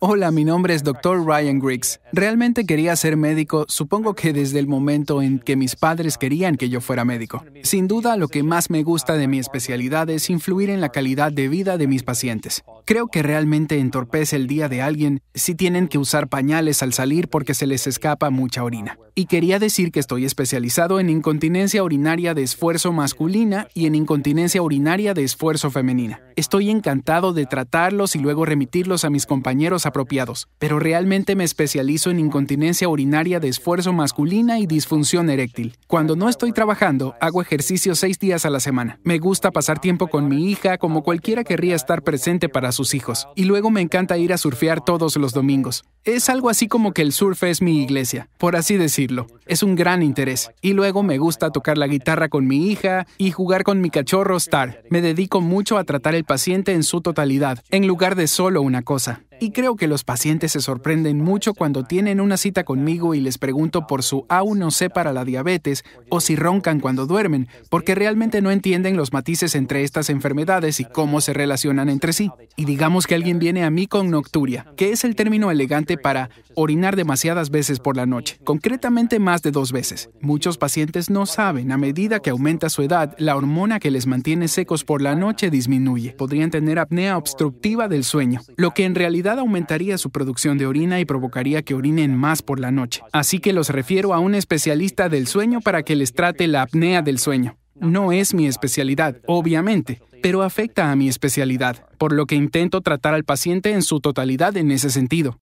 Hola, mi nombre es Dr. Ryan Griggs. E. Realmente quería ser médico, supongo que desde el momento en que mis padres querían que yo fuera médico. Sin duda, lo que más me gusta de mi especialidad es influir en la calidad de vida de mis pacientes. Creo que realmente entorpece el día de alguien si tienen que usar pañales al salir porque se les escapa mucha orina. Y quería decir que estoy especializado en incontinencia urinaria de esfuerzo masculina y en incontinencia urinaria de esfuerzo femenina. Estoy encantado de tratarlos y luego remitirlos a mis compañeros apropiados, pero realmente me especializo en incontinencia urinaria de esfuerzo masculina y disfunción eréctil. Cuando no estoy trabajando, hago ejercicio seis días a la semana. Me gusta pasar tiempo con mi hija como cualquiera querría estar presente para sus hijos, y luego me encanta ir a surfear todos los domingos. Es algo así como que el surf es mi iglesia, por así decirlo. Es un gran interés. Y luego me gusta tocar la guitarra con mi hija y jugar con mi cachorro Star. Me dedico mucho a tratar el paciente en su totalidad, en lugar de solo una cosa. Y creo que los pacientes se sorprenden mucho cuando tienen una cita conmigo y les pregunto por su A1C para la diabetes o si roncan cuando duermen, porque realmente no entienden los matices entre estas enfermedades y cómo se relacionan entre sí. Y digamos que alguien viene a mí con nocturia, que es el término elegante para orinar demasiadas veces por la noche, concretamente más de dos veces. Muchos pacientes no saben, a medida que aumenta su edad, la hormona que les mantiene secos por la noche disminuye. Podrían tener apnea obstructiva del sueño, lo que en realidad aumentaría su producción de orina y provocaría que orinen más por la noche. Así que los refiero a un especialista del sueño para que les trate la apnea del sueño. No es mi especialidad, obviamente, pero afecta a mi especialidad, por lo que intento tratar al paciente en su totalidad en ese sentido.